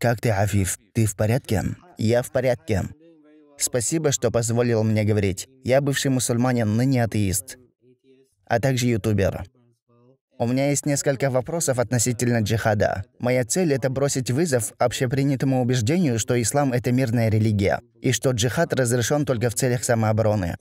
«Как ты, Авив? Ты в порядке?» «Я в порядке. Спасибо, что позволил мне говорить. Я бывший мусульманин, ныне атеист, а также ютубер. У меня есть несколько вопросов относительно джихада. Моя цель – это бросить вызов общепринятому убеждению, что ислам – это мирная религия, и что джихад разрешен только в целях самообороны.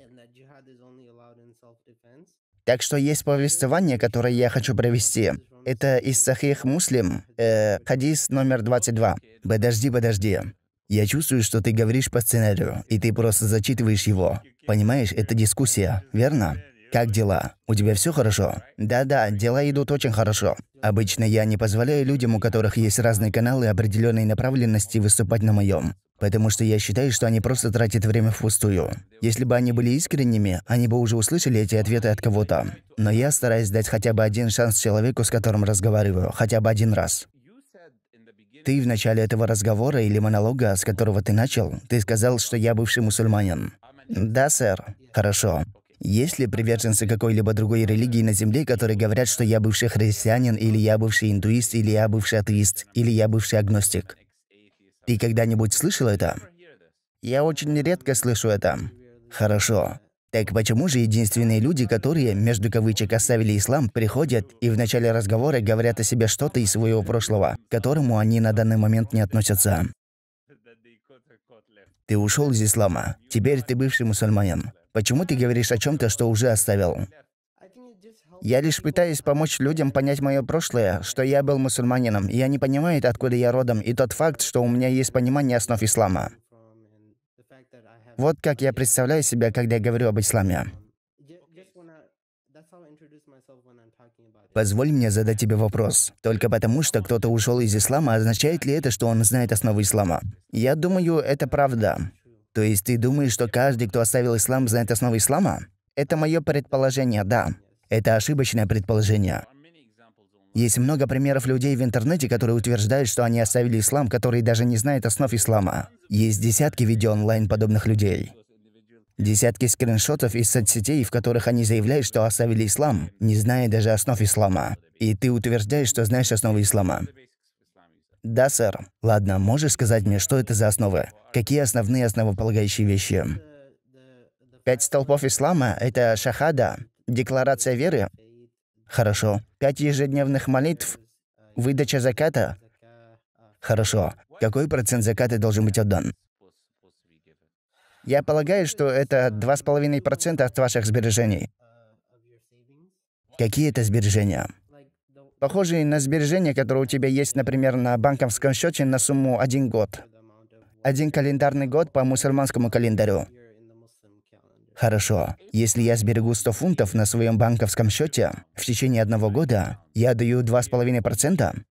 Так что есть повествование, которое я хочу провести. Это из Сахих Муслим, э, хадис номер 22. «Подожди, подожди. Я чувствую, что ты говоришь по сценарию, и ты просто зачитываешь его. Понимаешь, это дискуссия, верно? Как дела? У тебя все хорошо? Да-да, дела идут очень хорошо. Обычно я не позволяю людям, у которых есть разные каналы определенной направленности, выступать на моем. Потому что я считаю, что они просто тратят время впустую. Если бы они были искренними, они бы уже услышали эти ответы от кого-то. Но я стараюсь дать хотя бы один шанс человеку, с которым разговариваю, хотя бы один раз. Ты в начале этого разговора или монолога, с которого ты начал, ты сказал, что я бывший мусульманин. Да, сэр. Хорошо. Есть ли приверженцы какой-либо другой религии на Земле, которые говорят, что я бывший христианин, или я бывший индуист, или я бывший атеист, или я бывший агностик? Ты когда-нибудь слышал это? Я очень редко слышу это. Хорошо. Так почему же единственные люди, которые, между кавычек, оставили ислам, приходят и в начале разговора говорят о себе что-то из своего прошлого, к которому они на данный момент не относятся? Ты ушел из ислама. Теперь ты бывший мусульманин. Почему ты говоришь о чем-то, что уже оставил? Я лишь пытаюсь помочь людям понять мое прошлое, что я был мусульманином, и они понимают, откуда я родом, и тот факт, что у меня есть понимание основ ислама. Вот как я представляю себя, когда я говорю об исламе. Позволь мне задать тебе вопрос. Только потому, что кто-то ушел из ислама, означает ли это, что он знает основы ислама? Я думаю, это правда. То есть ты думаешь, что каждый, кто оставил ислам, знает основы ислама? Это мое предположение, да. Это ошибочное предположение. Есть много примеров людей в интернете, которые утверждают, что они оставили ислам, которые даже не знают основ ислама. Есть десятки видео онлайн подобных людей. Десятки скриншотов из соцсетей, в которых они заявляют, что оставили ислам, не зная даже основ ислама. И ты утверждаешь, что знаешь основы ислама. Да, сэр. Ладно, можешь сказать мне, что это за основы? Какие основные основополагающие вещи? Пять столпов ислама — это шахада, декларация веры. Хорошо. Пять ежедневных молитв, выдача заката. Хорошо. Какой процент заката должен быть отдан? Я полагаю, что это 2,5% от ваших сбережений. Какие это сбережения? похожие на сбережения, которые у тебя есть, например, на банковском счете на сумму один год. Один календарный год по мусульманскому календарю. Хорошо. Если я сберегу 100 фунтов на своем банковском счете в течение одного года, я даю 2,5%.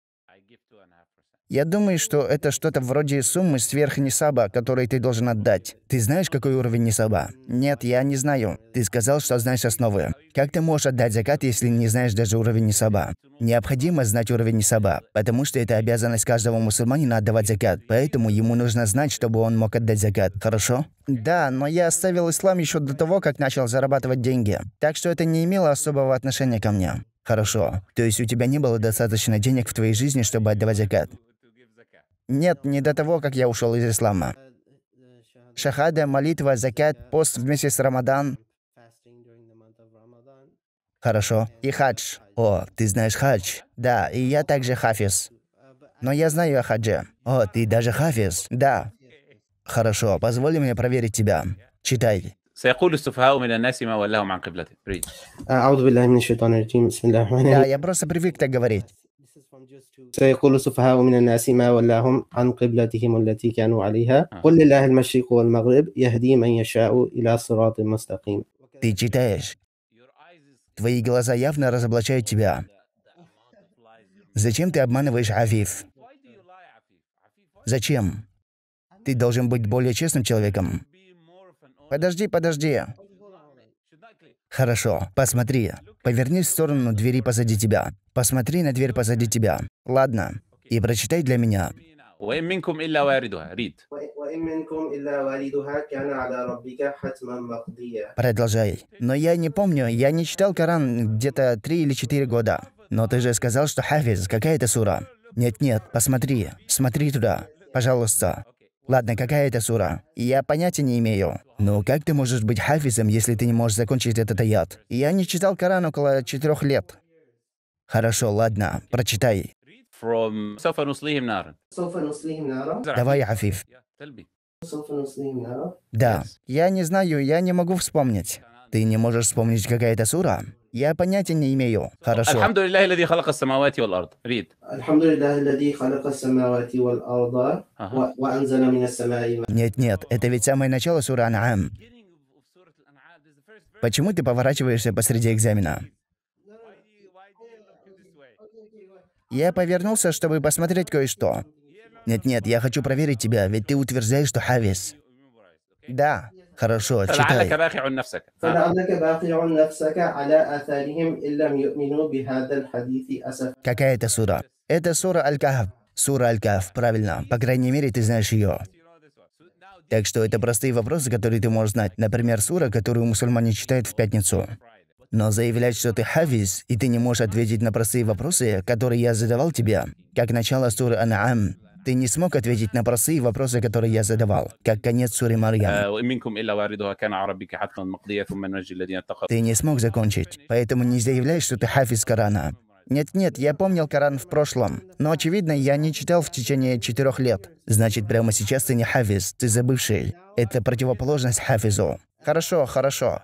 Я думаю, что это что-то вроде суммы сверх нисаба, которую ты должен отдать. Ты знаешь, какой уровень нисаба? Нет, я не знаю. Ты сказал, что знаешь основы. Как ты можешь отдать закат, если не знаешь даже уровень нисаба? Необходимо знать уровень нисаба, потому что это обязанность каждого мусульманина отдавать закат, поэтому ему нужно знать, чтобы он мог отдать закат, хорошо? Да, но я оставил ислам еще до того, как начал зарабатывать деньги, так что это не имело особого отношения ко мне. Хорошо. То есть у тебя не было достаточно денег в твоей жизни, чтобы отдавать закат? Нет, не до того, как я ушел из ислама. Шахада, молитва, закят, пост вместе с Рамадан. Хорошо. И хадж. О, ты знаешь хадж. Да, и я также хафиз. Но я знаю о хадже. О, ты даже хафиз. Да. Хорошо, позволь мне проверить тебя. Читай. Да, я просто привык так говорить. سيقول السفهاء من الناس ما ولاهم عن قبلتهم التي كانوا عليها قل لله المشرق والمغرب يهدي من يشاء إلى صراط مستقيم Твои глаза явно разоблачают тебя. Зачем ты обманываешь Афиф? Зачем? Ты должен быть более честным человеком. Подожди, подожди. Хорошо, посмотри. Повернись в сторону двери позади тебя. Посмотри на дверь позади тебя. Ладно. И прочитай для меня. Продолжай. Но я не помню, я не читал Коран где-то три или четыре года. Но ты же сказал, что Хафиз, какая это сура? Нет-нет, посмотри, смотри туда, пожалуйста. Ладно, какая это сура? Я понятия не имею. Но как ты можешь быть хафизом, если ты не можешь закончить этот аят? Я не читал Коран около четырех лет. Хорошо, ладно, прочитай. Давай, Афиф. Да, я не знаю, я не могу вспомнить. Ты не можешь вспомнить, какая это сура? Я понятия не имею. Хорошо. الحمد لله الذي خلق السماوات والأرض. Read. الحمد لله الذي خلق السماوات والأرض وأنزل من السماء Нет, нет, это ведь самое начало суры Ан'ам. Почему ты поворачиваешься посреди экзамена? Я повернулся, чтобы посмотреть кое-что. Нет-нет, я хочу проверить тебя, ведь ты утверждаешь, что Хавис. Да, Хорошо, читай. Какая это сура? Это сура Аль-Кахф. Сура Аль-Кахф, правильно. По крайней мере, ты знаешь ее. Так что это простые вопросы, которые ты можешь знать. Например, сура, которую мусульмане читают в пятницу. Но заявлять, что ты хавиз, и ты не можешь ответить на простые вопросы, которые я задавал тебе, как начало суры Анаам, ты не смог ответить на простые вопросы, которые я задавал, как конец Суры Марьям. Э, ты не смог закончить, поэтому не заявляй, что ты хафиз Корана. Нет-нет, я помнил Коран в прошлом, но, очевидно, я не читал в течение четырех лет. Значит, прямо сейчас ты не хафиз, ты забывший. Это противоположность хафизу. Хорошо, хорошо.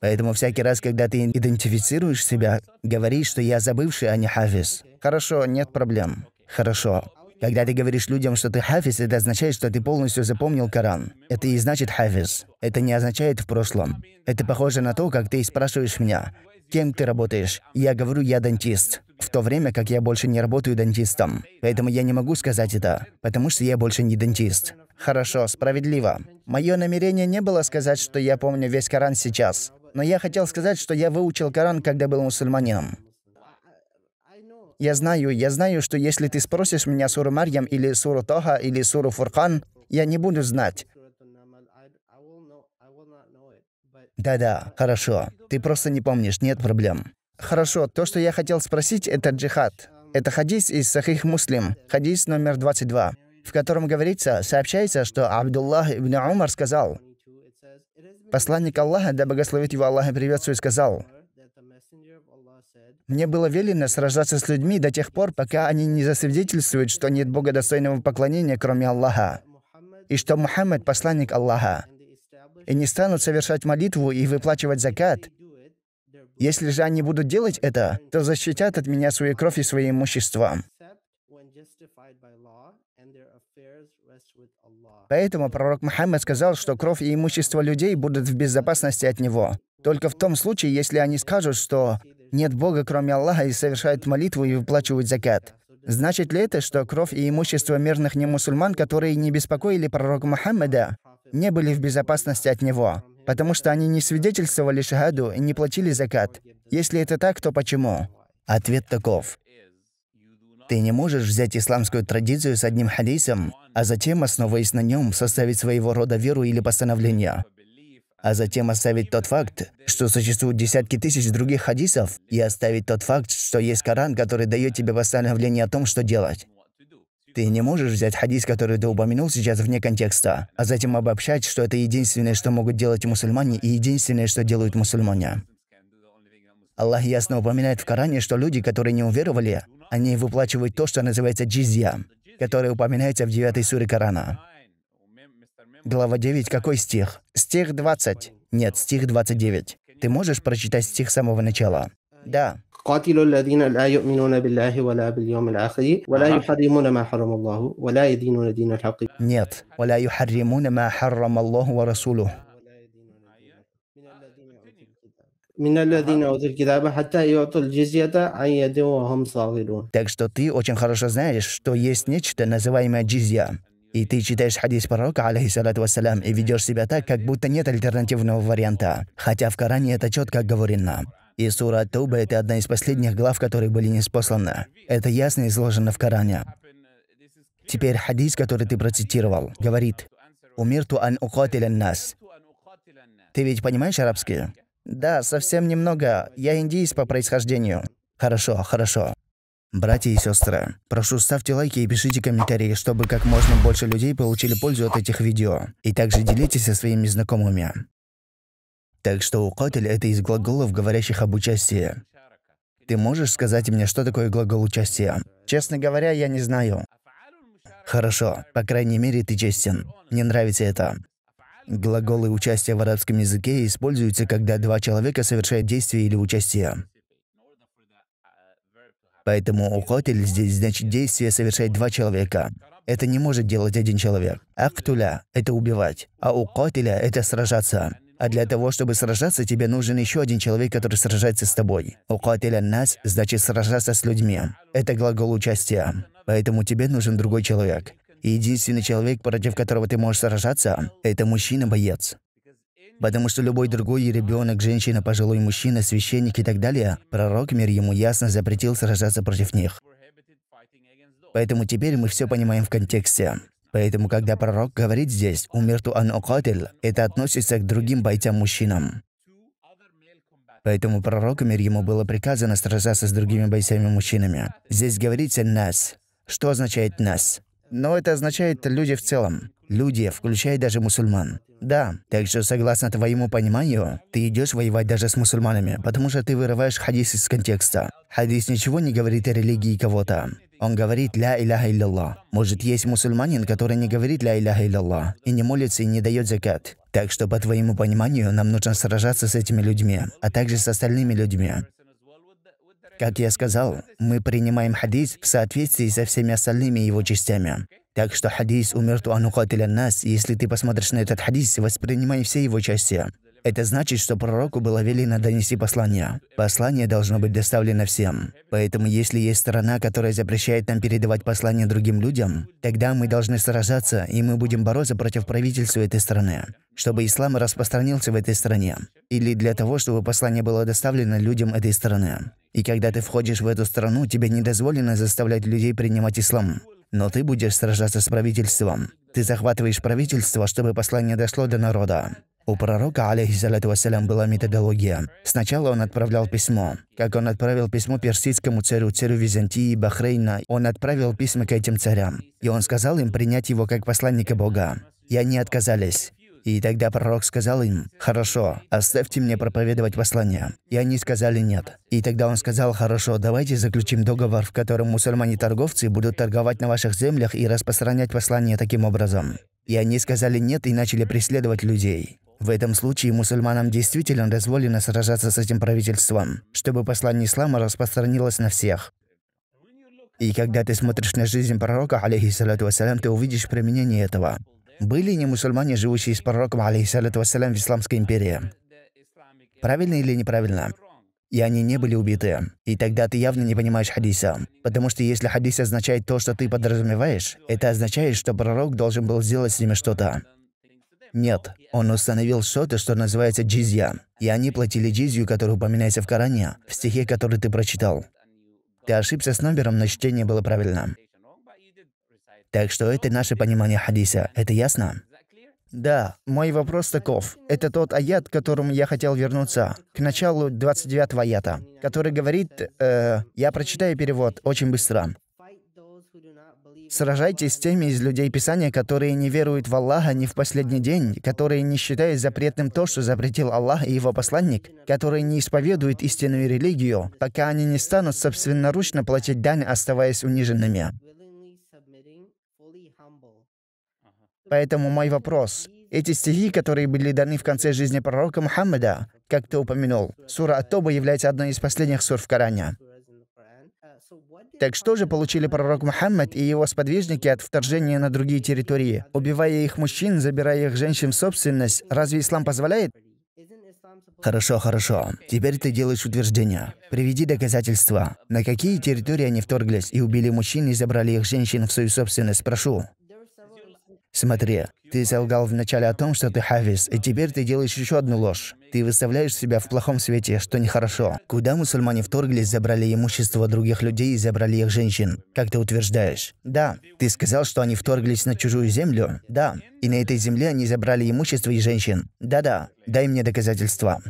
Поэтому всякий раз, когда ты идентифицируешь себя, говори, что я забывший, а не хафиз. Хорошо, нет проблем. Хорошо. Когда ты говоришь людям, что ты хафиз, это означает, что ты полностью запомнил Коран. Это и значит хафиз. Это не означает в прошлом. Это похоже на то, как ты спрашиваешь меня, кем ты работаешь. Я говорю, я дантист. В то время, как я больше не работаю дантистом. Поэтому я не могу сказать это, потому что я больше не дантист. Хорошо, справедливо. Мое намерение не было сказать, что я помню весь Коран сейчас. Но я хотел сказать, что я выучил Коран, когда был мусульманином. Я знаю, я знаю, что если ты спросишь меня суру Марьям или суру Таха или суру Фуркан, я не буду знать. Да-да, хорошо. Ты просто не помнишь, нет проблем. Хорошо, то, что я хотел спросить, это джихад. Это хадис из Сахих Муслим, хадис номер 22, в котором говорится, сообщается, что Абдуллах ибн Умар сказал, Посланник Аллаха, да благословит его Аллах и приветствует, сказал, мне было велено сражаться с людьми до тех пор, пока они не засвидетельствуют, что нет Бога достойного поклонения, кроме Аллаха, и что Мухаммад — посланник Аллаха, и не станут совершать молитву и выплачивать закат. Если же они будут делать это, то защитят от меня свою кровь и свои имущества. Поэтому пророк Мухаммад сказал, что кровь и имущество людей будут в безопасности от него. Только в том случае, если они скажут, что нет Бога, кроме Аллаха, и совершают молитву и выплачивают закят. Значит ли это, что кровь и имущество мирных немусульман, которые не беспокоили пророка Мухаммеда, не были в безопасности от него, потому что они не свидетельствовали шагаду и не платили закат? Если это так, то почему? Ответ таков. Ты не можешь взять исламскую традицию с одним хадисом, а затем, основываясь на нем, составить своего рода веру или постановление а затем оставить тот факт, что существуют десятки тысяч других хадисов, и оставить тот факт, что есть Коран, который дает тебе постановление о том, что делать. Ты не можешь взять хадис, который ты упомянул сейчас вне контекста, а затем обобщать, что это единственное, что могут делать мусульмане, и единственное, что делают мусульмане. Аллах ясно упоминает в Коране, что люди, которые не уверовали, они выплачивают то, что называется джизья, которое упоминается в девятой суре Корана. Глава 9, какой стих? Стих 20. Нет, стих 29. Ты можешь прочитать стих с самого начала? Да. قاتلوا الذين لا يؤمنون بالله ولا باليوم الآخر ولا يحرمون ما حرم الله ولا يدينون دين الحق нет ولا يحرمون ما حرم الله ورسوله من الذين أوتوا الكتاب حتى يعطوا الجزية عن يد وهم صاغرون Так что ты очень хорошо знаешь, что есть нечто, называемое джизья и ты читаешь хадис пророка, алейхиссалату вассалям, и ведешь себя так, как будто нет альтернативного варианта. Хотя в Коране это четко оговорено. И сура Туба – это одна из последних глав, которые были неспосланы. Это ясно изложено в Коране. Теперь хадис, который ты процитировал, говорит «Умирту ан укатилен нас». Ты ведь понимаешь арабский? Да, совсем немного. Я индийец по происхождению. Хорошо, хорошо. Братья и сестры, прошу ставьте лайки и пишите комментарии, чтобы как можно больше людей получили пользу от этих видео. И также делитесь со своими знакомыми. Так что «укатель» — это из глаголов, говорящих об участии. Ты можешь сказать мне, что такое глагол участия? Честно говоря, я не знаю. Хорошо, по крайней мере, ты честен. Мне нравится это. Глаголы участия в арабском языке используются, когда два человека совершают действие или участие. Поэтому укотель здесь значит действие совершает два человека. Это не может делать один человек. Актуля – это убивать, а укотеля это сражаться. А для того, чтобы сражаться, тебе нужен еще один человек, который сражается с тобой. Укотеля нас значит сражаться с людьми. Это глагол участия. Поэтому тебе нужен другой человек. И единственный человек, против которого ты можешь сражаться, это мужчина-боец. Потому что любой другой ребенок, женщина, пожилой мужчина, священник и так далее, пророк, мир ему ясно, запретил сражаться против них. Поэтому теперь мы все понимаем в контексте. Поэтому, когда пророк говорит здесь «умерту ан это относится к другим бойцам-мужчинам. Поэтому пророку, мир ему, было приказано сражаться с другими бойцами-мужчинами. Здесь говорится «нас». Что означает «нас»? Но это означает «люди в целом». Люди, включая даже мусульман. Да, так что согласно твоему пониманию, ты идешь воевать даже с мусульманами, потому что ты вырываешь хадис из контекста. Хадис ничего не говорит о религии кого-то. Он говорит «Ля иляха илляллах». Может, есть мусульманин, который не говорит «Ля иляха илляллах» и не молится и не дает закат. Так что, по твоему пониманию, нам нужно сражаться с этими людьми, а также с остальными людьми. Как я сказал, мы принимаем хадис в соответствии со всеми остальными его частями. Так что хадис «Умерту анукатиля нас», если ты посмотришь на этот хадис, воспринимай все его части. Это значит, что пророку было велено донести послание. Послание должно быть доставлено всем. Поэтому если есть страна, которая запрещает нам передавать послание другим людям, тогда мы должны сражаться, и мы будем бороться против правительства этой страны, чтобы ислам распространился в этой стране. Или для того, чтобы послание было доставлено людям этой страны. И когда ты входишь в эту страну, тебе не дозволено заставлять людей принимать ислам. Но ты будешь сражаться с правительством. Ты захватываешь правительство, чтобы послание дошло до народа. У пророка, алейхиссалату вассалям, была методология. Сначала он отправлял письмо. Как он отправил письмо персидскому царю, царю Византии, Бахрейна, он отправил письма к этим царям. И он сказал им принять его как посланника Бога. И они отказались. И тогда пророк сказал им, «Хорошо, оставьте мне проповедовать послание». И они сказали «нет». И тогда он сказал, «Хорошо, давайте заключим договор, в котором мусульмане-торговцы будут торговать на ваших землях и распространять послание таким образом». И они сказали «нет» и начали преследовать людей. В этом случае мусульманам действительно дозволено сражаться с этим правительством, чтобы послание ислама распространилось на всех. И когда ты смотришь на жизнь пророка, алейхиссалату вассалям, ты увидишь применение этого. Были не мусульмане, живущие с пророком, алейхиссалату вассалям, в Исламской империи? Правильно или неправильно? и они не были убиты. И тогда ты явно не понимаешь хадиса. Потому что если хадис означает то, что ты подразумеваешь, это означает, что пророк должен был сделать с ними что-то. Нет, он установил что-то, что называется джизья. И они платили джизью, которая упоминается в Коране, в стихе, который ты прочитал. Ты ошибся с номером, но чтение было правильно. Так что это наше понимание хадиса. Это ясно? Да, мой вопрос таков. Это тот аят, к которому я хотел вернуться. К началу 29-го аята, который говорит... Э, я прочитаю перевод очень быстро. Сражайтесь с теми из людей Писания, которые не веруют в Аллаха ни в последний день, которые не считают запретным то, что запретил Аллах и его посланник, которые не исповедуют истинную религию, пока они не станут собственноручно платить дань, оставаясь униженными. Поэтому мой вопрос. Эти стихи, которые были даны в конце жизни пророка Мухаммада, как ты упомянул, сура Атоба является одной из последних сур в Коране. Так что же получили пророк Мухаммад и его сподвижники от вторжения на другие территории? Убивая их мужчин, забирая их женщин в собственность, разве ислам позволяет? Хорошо, хорошо. Теперь ты делаешь утверждение. Приведи доказательства. На какие территории они вторглись и убили мужчин и забрали их женщин в свою собственность, прошу. Смотри, ты солгал вначале о том, что ты хавис, и теперь ты делаешь еще одну ложь. Ты выставляешь себя в плохом свете, что нехорошо. Куда мусульмане вторглись, забрали имущество других людей и забрали их женщин, как ты утверждаешь. Да. Ты сказал, что они вторглись на чужую землю? Да. И на этой земле они забрали имущество и женщин? Да-да. Дай мне доказательства.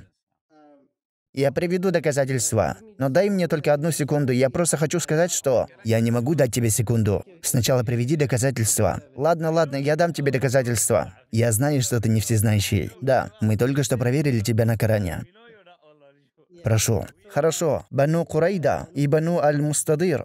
Я приведу доказательства. Но дай мне только одну секунду. Я просто хочу сказать, что... Я не могу дать тебе секунду. Сначала приведи доказательства. Ладно, ладно, я дам тебе доказательства. Я знаю, что ты не всезнающий. Да, мы только что проверили тебя на Коране. Прошу. Хорошо. Бану Курайда и Бану Аль-Мустадир.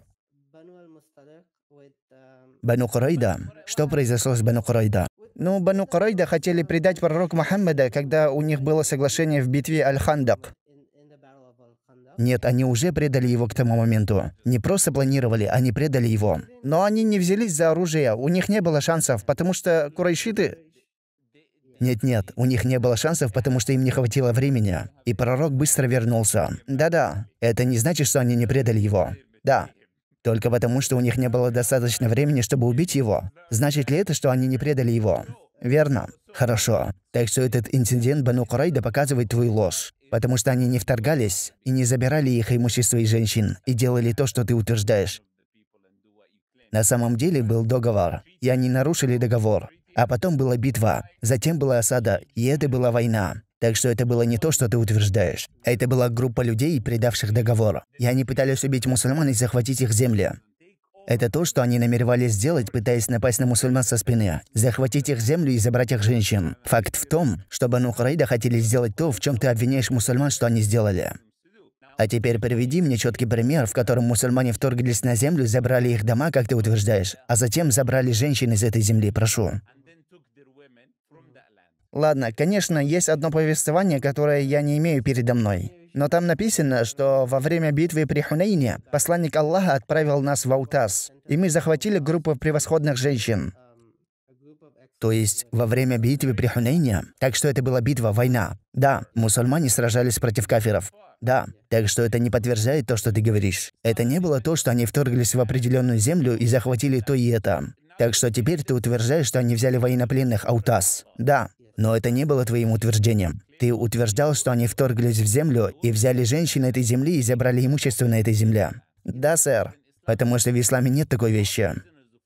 Бану Курайда. Что произошло с Бану Курайда? Ну, Бану Курайда хотели предать пророка Мухаммада, когда у них было соглашение в битве Аль-Хандак. Нет, они уже предали его к тому моменту. Не просто планировали, они предали его. Но они не взялись за оружие, у них не было шансов, потому что курайшиты... Нет-нет, у них не было шансов, потому что им не хватило времени. И пророк быстро вернулся. Да-да, это не значит, что они не предали его. Да. Только потому, что у них не было достаточно времени, чтобы убить его. Значит ли это, что они не предали его? Верно. Хорошо. Так что этот инцидент Бану Курайда показывает твою ложь потому что они не вторгались и не забирали их имущество и женщин, и делали то, что ты утверждаешь. На самом деле был договор, и они нарушили договор. А потом была битва, затем была осада, и это была война. Так что это было не то, что ты утверждаешь. Это была группа людей, предавших договор. И они пытались убить мусульман и захватить их земли. Это то, что они намеревались сделать, пытаясь напасть на мусульман со спины, захватить их землю и забрать их женщин. Факт в том, что Бану Хурайда хотели сделать то, в чем ты обвиняешь мусульман, что они сделали. А теперь приведи мне четкий пример, в котором мусульмане вторглись на землю, забрали их дома, как ты утверждаешь, а затем забрали женщин из этой земли, прошу. Ладно, конечно, есть одно повествование, которое я не имею передо мной. Но там написано, что во время битвы при Хунейне посланник Аллаха отправил нас в Аутас, и мы захватили группу превосходных женщин. То есть во время битвы при Хунейне. Так что это была битва, война. Да, мусульмане сражались против кафиров. Да, так что это не подтверждает то, что ты говоришь. Это не было то, что они вторглись в определенную землю и захватили то и это. Так что теперь ты утверждаешь, что они взяли военнопленных Аутас. Да, но это не было твоим утверждением. Ты утверждал, что они вторглись в землю и взяли женщин этой земли и забрали имущество на этой земле. Да, сэр. Потому что в исламе нет такой вещи.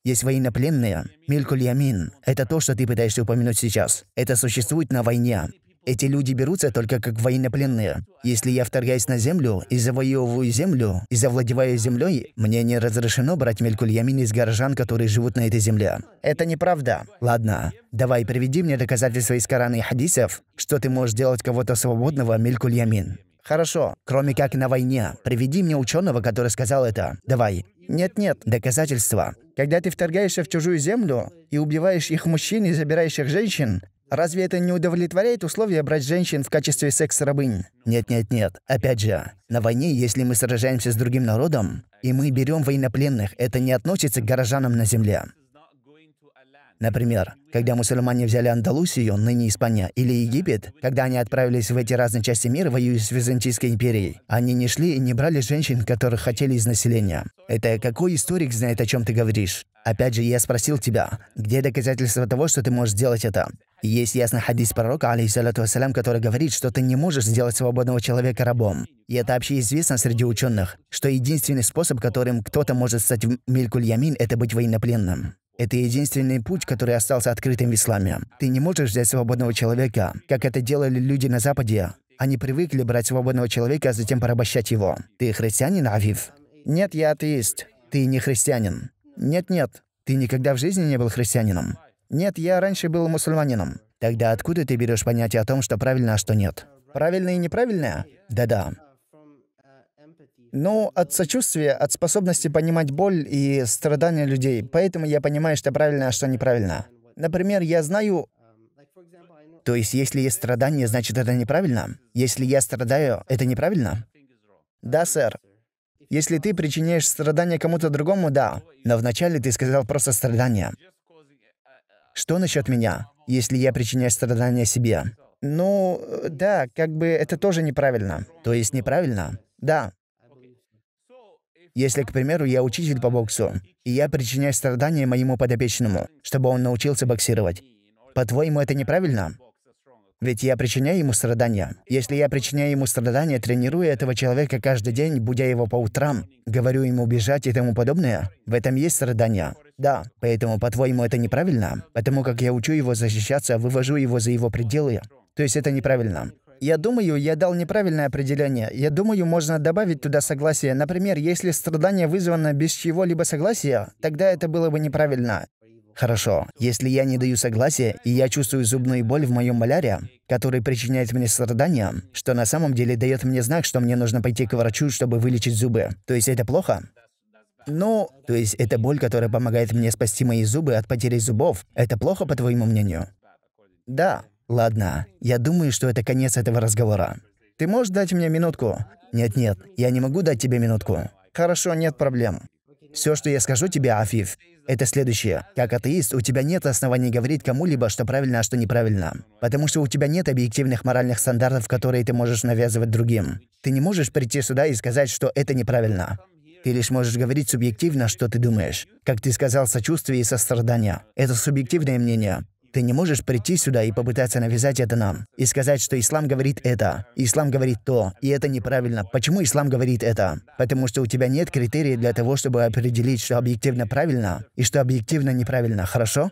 Есть военнопленные. Милькуль Ямин. Это то, что ты пытаешься упомянуть сейчас. Это существует на войне. Эти люди берутся только как военнопленные. Если я вторгаюсь на землю и завоевываю землю, и завладеваю землей, мне не разрешено брать мелькульямин из горожан, которые живут на этой земле. Это неправда. Ладно, давай приведи мне доказательства из Корана и хадисов, что ты можешь делать кого-то свободного мелькульямин. Хорошо, кроме как на войне. Приведи мне ученого, который сказал это. Давай. Нет-нет, доказательства. Когда ты вторгаешься в чужую землю и убиваешь их мужчин и забираешь их женщин, Разве это не удовлетворяет условия брать женщин в качестве секс-рабынь? Нет-нет-нет, опять же, на войне, если мы сражаемся с другим народом, и мы берем военнопленных, это не относится к горожанам на земле. Например, когда мусульмане взяли Андалусию, ныне Испания, или Египет, когда они отправились в эти разные части мира, воюя с Византийской империей, они не шли и не брали женщин, которых хотели из населения. Это какой историк знает, о чем ты говоришь? Опять же, я спросил тебя, где доказательства того, что ты можешь сделать это? Есть ясный хадис пророка, алейхиссалату вассалям, который говорит, что ты не можешь сделать свободного человека рабом. И это общеизвестно среди ученых, что единственный способ, которым кто-то может стать мелькуль-ямин, это быть военнопленным. Это единственный путь, который остался открытым в исламе. Ты не можешь взять свободного человека, как это делали люди на Западе. Они привыкли брать свободного человека, а затем порабощать его. Ты христианин, Авив? Нет, я атеист. Ты не христианин. Нет-нет, ты никогда в жизни не был христианином. Нет, я раньше был мусульманином. Тогда откуда ты берешь понятие о том, что правильно, а что нет? Правильно и неправильное? Да-да. Ну, от сочувствия, от способности понимать боль и страдания людей. Поэтому я понимаю, что правильно, а что неправильно. Например, я знаю... То есть, если есть страдания, значит, это неправильно? Если я страдаю, это неправильно? Да, сэр. Если ты причиняешь страдания кому-то другому, да. Но вначале ты сказал просто страдания. Что насчет меня, если я причиняю страдания себе? Ну, да, как бы это тоже неправильно. То есть неправильно? Да. Если, к примеру, я учитель по боксу, и я причиняю страдания моему подопечному, чтобы он научился боксировать, по-твоему, это неправильно? Ведь я причиняю ему страдания. Если я причиняю ему страдания, тренируя этого человека каждый день, будя его по утрам, говорю ему бежать и тому подобное, в этом есть страдания. Да, поэтому, по-твоему, это неправильно? Потому как я учу его защищаться, вывожу его за его пределы. То есть это неправильно. Я думаю, я дал неправильное определение. Я думаю, можно добавить туда согласие. Например, если страдание вызвано без чего-либо согласия, тогда это было бы неправильно. Хорошо, если я не даю согласия, и я чувствую зубную боль в моем маляре, который причиняет мне страдания, что на самом деле дает мне знак, что мне нужно пойти к врачу, чтобы вылечить зубы. То есть это плохо? Ну, то есть это боль, которая помогает мне спасти мои зубы от потери зубов. Это плохо, по твоему мнению? Да. Ладно, я думаю, что это конец этого разговора. Ты можешь дать мне минутку? Нет-нет, я не могу дать тебе минутку. Хорошо, нет проблем. Все, что я скажу тебе, Афиф, это следующее. Как атеист, у тебя нет оснований говорить кому-либо, что правильно, а что неправильно. Потому что у тебя нет объективных моральных стандартов, которые ты можешь навязывать другим. Ты не можешь прийти сюда и сказать, что это неправильно. Ты лишь можешь говорить субъективно, что ты думаешь. Как ты сказал, сочувствие и сострадание. Это субъективное мнение. Ты не можешь прийти сюда и попытаться навязать это нам. И сказать, что ислам говорит это, ислам говорит то, и это неправильно. Почему ислам говорит это? Потому что у тебя нет критерий для того, чтобы определить, что объективно правильно и что объективно неправильно, хорошо?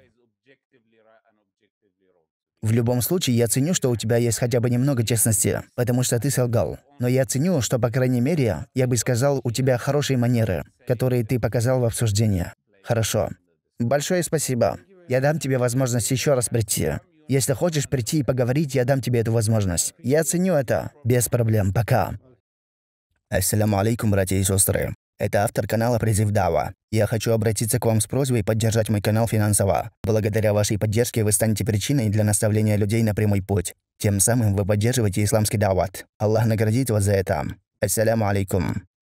В любом случае, я ценю, что у тебя есть хотя бы немного честности, потому что ты солгал. Но я ценю, что, по крайней мере, я бы сказал, у тебя хорошие манеры, которые ты показал в обсуждении. Хорошо. Большое спасибо. Я дам тебе возможность еще раз прийти. Если хочешь прийти и поговорить, я дам тебе эту возможность. Я ценю это. Без проблем. Пока. Ассаляму алейкум, братья и сестры. Это автор канала «Призыв Дава». Я хочу обратиться к вам с просьбой поддержать мой канал финансово. Благодаря вашей поддержке вы станете причиной для наставления людей на прямой путь. Тем самым вы поддерживаете исламский дават. Аллах наградит вас за это. Ассаляму алейкум.